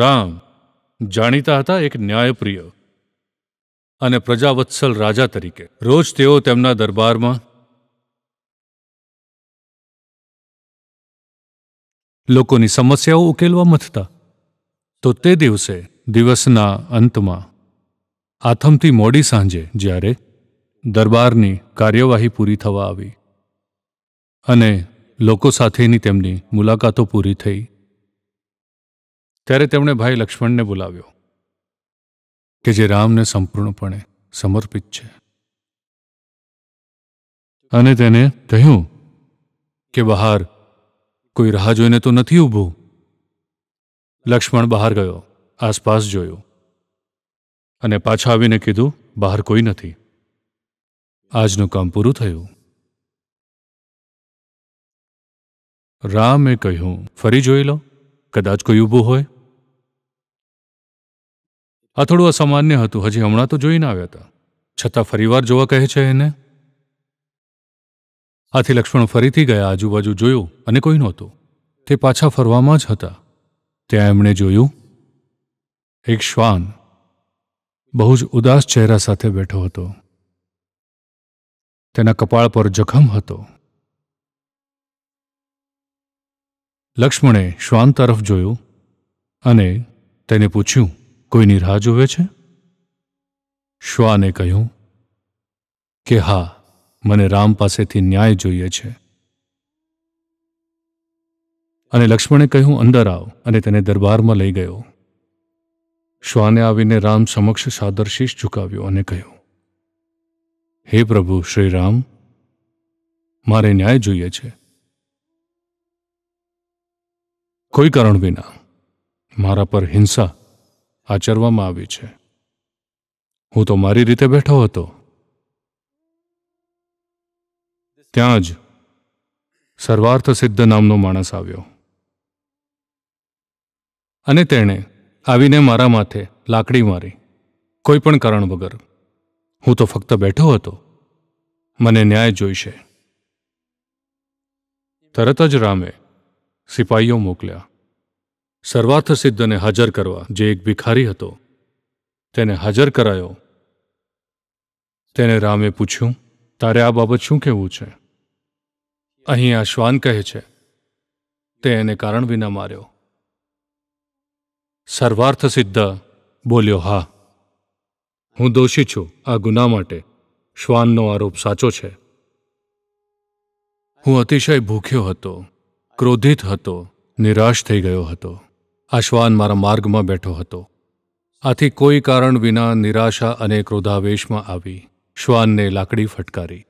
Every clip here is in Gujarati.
રામ જાણીતા હતા એક ન્યાયપ્રિય અને પ્રજાવત્સલ રાજા તરીકે રોજ તેઓ તેમના દરબારમાં લોકોની સમસ્યાઓ ઉકેલવા મથતા તો તે દિવસે દિવસના અંતમાં આથમથી મોડી સાંજે જ્યારે દરબારની કાર્યવાહી પૂરી થવા આવી અને લોકો સાથેની તેમની મુલાકાતો પૂરી થઈ ત્યારે તેમણે ભાઈ લક્ષ્મણને બોલાવ્યો કે જે રામને સંપૂર્ણપણે સમર્પિત છે અને તેને કહ્યું કે બહાર કોઈ રાહ જોઈને તો નથી ઊભું લક્ષ્મણ બહાર ગયો આસપાસ જોયું અને પાછા આવીને કીધું બહાર કોઈ નથી આજનું કામ પૂરું થયું રામે કહ્યું ફરી જોઈ લો કદાચ કોઈ ઊભું હોય આ થોડું અસામાન્ય હતું હજી હમણાં તો જોઈને આવ્યા હતા છતાં ફરીવાર જોવા કહે છે એને આથી લક્ષ્મણ ફરીથી ગયા આજુબાજુ જોયું અને કોઈ નહોતું તે પાછા ફરવામાં જ હતા ત્યાં એમણે જોયું એક શ્વાન બહુ જ ઉદાસ ચહેરા સાથે બેઠો હતો તેના કપાળ પર જખમ હતો લક્ષ્મણે શ્વાન તરફ જોયું અને તેને પૂછ્યું કોઈની રાહ જોવે છે શ્વાને કહ્યું કે હા મને રામ પાસેથી ન્યાય જોઈએ છે અને લક્ષ્મણે કહ્યું અંદર આવ અને તેને દરબારમાં લઈ ગયો શ્વાને આવીને રામ સમક્ષ સાદરશીશ ઝુકાવ્યો અને કહ્યું હે પ્રભુ શ્રી રામ મારે ન્યાય જોઈએ છે કોઈ કારણ વિના મારા પર હિંસા આચરવામાં આવી છે હું તો મારી રીતે બેઠો હતો ત્યાં જ સર્વાર્થ સિદ્ધ નામનો માણસ આવ્યો અને તેણે આવીને મારા માથે લાકડી મારી કોઈ પણ કારણ વગર હું તો ફક્ત બેઠો હતો મને ન્યાય જોઈશે તરત જ રામે સિપાહીઓ મોકલ્યા સર્વાર્થસિદ્ધને હાજર કરવા જે એક ભિખારી હતો તેને હાજર કરાયો તેને રામે પૂછ્યું તારે આ બાબત શું કહેવું છે અહીં આ શ્વાન કહે છે તે એને કારણ વિના માર્યો સર્વાર્થ સિદ્ધ બોલ્યો હા હું દોષી છું આ ગુના માટે શ્વાનનો આરોપ સાચો છે હું અતિશય ભૂખ્યો હતો ક્રોધિત હતો નિરાશ થઈ ગયો હતો આ મારા માર્ગમાં બેઠો હતો આથી કોઈ કારણ વિના નિરાશા અને ક્રોધાવેશમાં આવી શ્વાનને લાકડી ફટકારી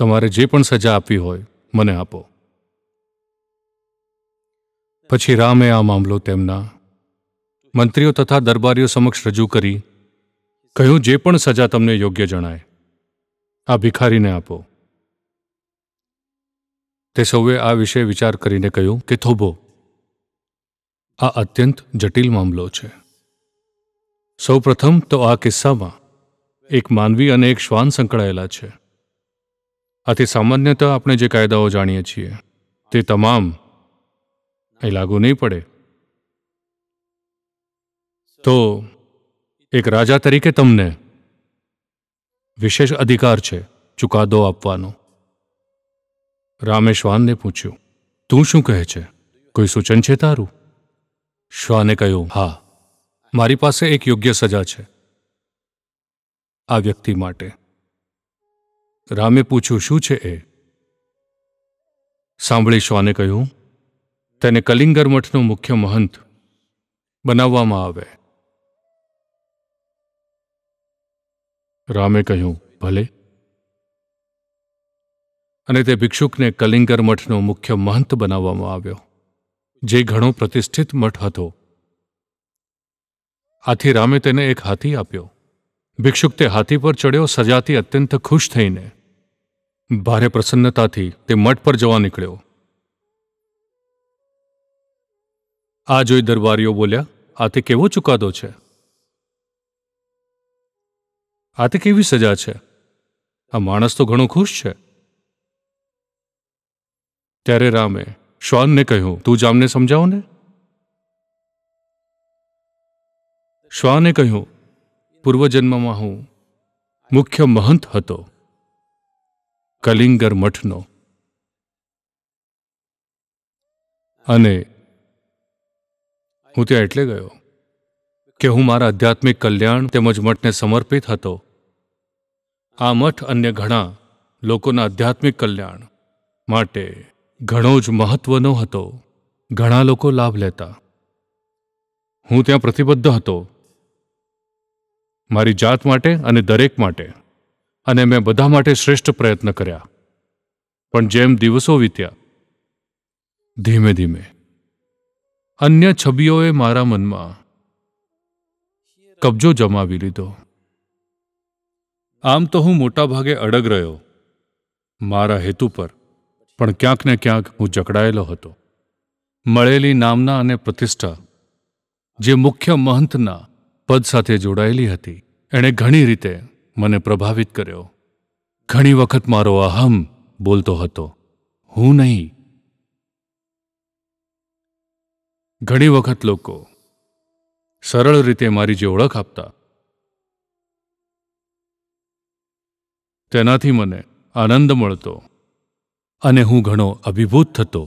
તમારે જે પણ સજા આપવી હોય મને આપો પછી રામે આ મામલો તેમના મંત્રીઓ તથા દરબારીઓ સમક્ષ રજૂ કરી કહ્યું જે પણ સજા તમને યોગ્ય જણાય આ ભિખારીને આપો તે સૌએ આ વિશે વિચાર કરીને કહ્યું કે થોભો આ અત્યંત જટિલ મામલો છે સૌપ્રથમ તો આ કિસ્સામાં એક માનવી અને એક શ્વાન સંકળાયેલા છે આથી સામાન્યતઃ આપણે જે કાયદાઓ જાણીએ છીએ તે તમામ એ લાગુ નહીં પડે તો એક રાજા તરીકે તમને વિશેષ અધિકાર છે ચુકાદો આપવાનો રામે શ્વાનને પૂછ્યું તું શું કહે છે કોઈ સૂચન છે તારું શ્વાને કહ્યું હા મારી પાસે એક યોગ્ય સજા છે આ વ્યક્તિ માટે રામે પૂછ્યું શું છે એ સાંભળી શ્વાને કહ્યું તેને કલિંગર મઠનો મુખ્ય મહંત બનાવવામાં આવે રામે કહ્યું ભલે અને તે ભિક્ષુકને કલિંગર મઠનો મુખ્ય મહંત બનાવવામાં આવ્યો જે ઘણો પ્રતિષ્ઠિત મઠ હતો આથી રામે તેને એક હાથી આપ્યો ભિક્ષુક તે હાથી પર ચડ્યો સજાથી અત્યંત ખુશ થઈને ભારે પ્રસન્નતાથી તે મઠ પર જવા નીકળ્યો આ જોઈ દરબારીઓ બોલ્યા આ તે કેવો ચુકાદો છે આ તે કેવી સજા છે આ માણસ તો ઘણો ખુશ છે ત્યારે રામે શ્વાનને કહ્યું તું જામને સમજાવો ને શ્વાને કહ્યું પૂર્વજન્મમાં હું મુખ્ય મહંત હતો કલિંગર મઠનો અને હું ત્યાં એટલે ગયો કે હું મારા આધ્યાત્મિક કલ્યાણ તેમજ મઠને સમર્પિત હતો આ મઠ અન્ય ઘણા લોકોના આધ્યાત્મિક કલ્યાણ માટે ઘણો જ મહત્વનો હતો ઘણા લોકો લાભ લેતા હું ત્યાં પ્રતિબદ્ધ હતો મારી જાત માટે અને દરેક માટે અને મેં બધા માટે શ્રેષ્ઠ પ્રયત્ન કર્યા પણ જેમ દિવસો વીત્યા ધીમે ધીમે અન્ય છબીઓએ મારા મનમાં કબજો જમાવી લીધો આમ તો હું મોટાભાગે અડગ રહ્યો મારા હેતુ પર પણ ક્યાંક ને ક્યાંક હું જકડાયેલો હતો મળેલી નામના અને પ્રતિષ્ઠા જે મુખ્ય મહંતના પદ સાથે જોડાયેલી હતી એણે ઘણી રીતે મને પ્રભાવિત કર્યો ઘણી વખત મારો અહમ બોલતો હતો હું નહીં ઘણી વખત લોકો સરળ રીતે મારી જે ઓળખ આપતા તેનાથી મને આનંદ મળતો અને હું ઘણો અભિભૂત થતો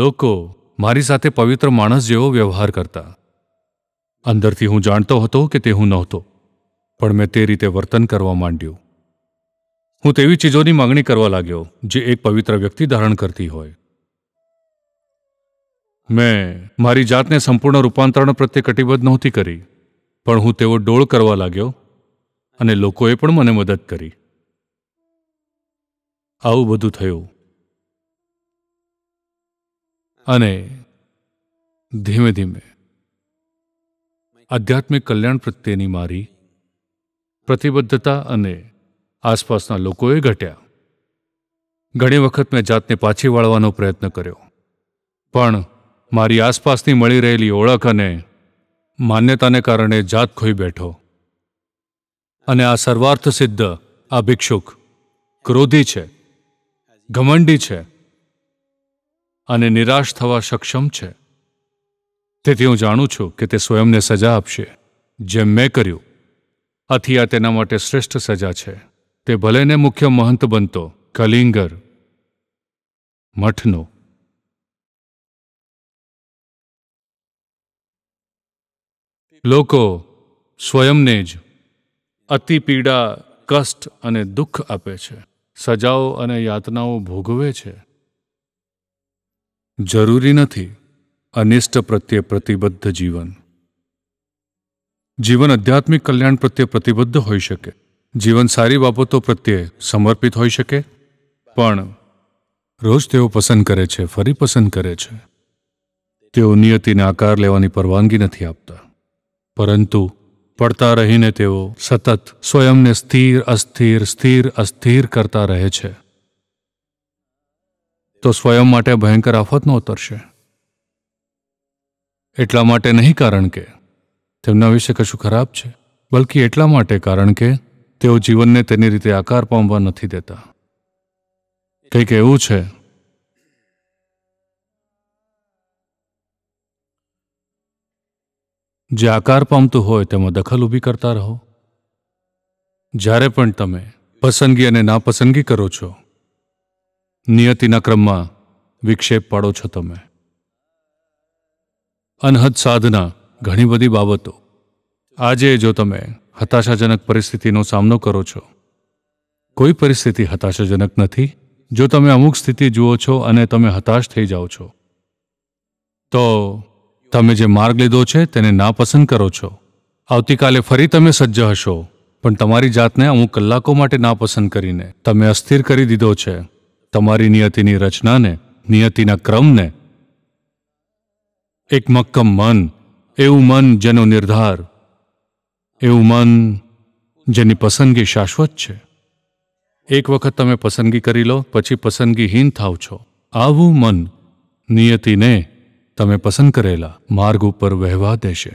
લોકો મારી સાથે પવિત્ર માણસ જેવો વ્યવહાર કરતા અંદરથી હું જાણતો હતો કે તે હું નહોતો પણ મેં તે રીતે વર્તન કરવા માંડ્યું હું તેવી ચીજોની માંગણી કરવા લાગ્યો જે એક પવિત્ર વ્યક્તિ ધારણ કરતી હોય મેં મારી જાતને સંપૂર્ણ રૂપાંતરણ પ્રત્યે કટિબદ્ધ નહોતી કરી પણ હું તેવો ડોળ કરવા લાગ્યો અને લોકોએ પણ મને મદદ કરી આવું બધું થયું અને ધીમે ધીમે આધ્યાત્મિક કલ્યાણ પ્રત્યેની મારી પ્રતિબદ્ધતા અને આસપાસના લોકોએ ઘટ્યા ઘણી વખત મેં જાતને પાછી વાળવાનો પ્રયત્ન કર્યો પણ મારી આસપાસની મળી રહેલી ઓળખ અને માન્યતાને કારણે જાત ખોઈ બેઠો અને આ સર્વાર્થ સિદ્ધ આ ભિક્ષુક ક્રોધી છે ઘમંડી છે અને નિરાશ થવા સક્ષમ છે તેથી હું જાણું છું કે તે સ્વયંને સજા આપશે જેમ મેં કર્યું આથી આ તેના માટે શ્રેષ્ઠ સજા છે તે ભલેને મુખ્ય મહંત બનતો કલિંગર મઠનો લોકો સ્વયંને જ અતિ પીડા કષ્ટ અને દુઃખ આપે છે સજાઓ અને યાતનાઓ ભોગવે છે જરૂરી નથી અનિષ્ટ પ્રત્યે પ્રતિબદ્ધ જીવન જીવન આધ્યાત્મિક કલ્યાણ પ્રત્યે પ્રતિબદ્ધ હોઈ શકે જીવન સારી બાબતો પ્રત્યે સમર્પિત હોઈ શકે પણ રોજ તેઓ પસંદ કરે છે ફરી પસંદ કરે છે તેઓ નિયતિને આકાર લેવાની પરવાનગી નથી આપતા પરંતુ પડતા રહીને તેઓ સતત સ્વયંને સ્થિર અસ્થિર સ્થિર અસ્થિર કરતા રહે છે તો સ્વયં માટે ભયંકર આફત નોતરશે એટલા માટે નહીં કારણ કે તેમના વિશે કશું ખરાબ છે બલકી એટલા માટે કારણ કે તેઓ જીવનને તેની રીતે આકાર પામવા નથી દેતા કંઈક એવું છે જે આકાર પામતું હોય તેમાં દખલ ઊભી કરતા રહો જ્યારે પણ તમે પસંદગી અને નાપસંદગી કરો છો નિયતિના ક્રમમાં વિક્ષેપ પાડો છો તમે અનહદ સાધના ઘણી બધી બાબતો આજે જો તમે હતાશાજનક પરિસ્થિતિનો સામનો કરો છો કોઈ પરિસ્થિતિ હતાશાજનક નથી જો તમે અમુક સ્થિતિ જુઓ છો અને તમે હતાશ થઈ જાઓ છો તો તમે જે માર્ગ લીધો છે તેને નાપસંદ કરો છો આવતીકાલે ફરી તમે સજ્જ હશો પણ તમારી જાતને અમુક કલાકો માટે નાપસંદ કરીને તમે અસ્થિર કરી દીધો છે તમારી નિયતિની રચનાને નિયતિના ક્રમને એક મક્કમ મન એવું મન જેનો નિર્ધાર એવું મન જેની પસંદગી શાશ્વત છે એક વખત તમે પસંદગી કરી લો પછી પસંદગીહીન થાવ છો આવું મન નિયતિને તમે પસંદ કરેલા માર્ગ ઉપર વહેવા દેશે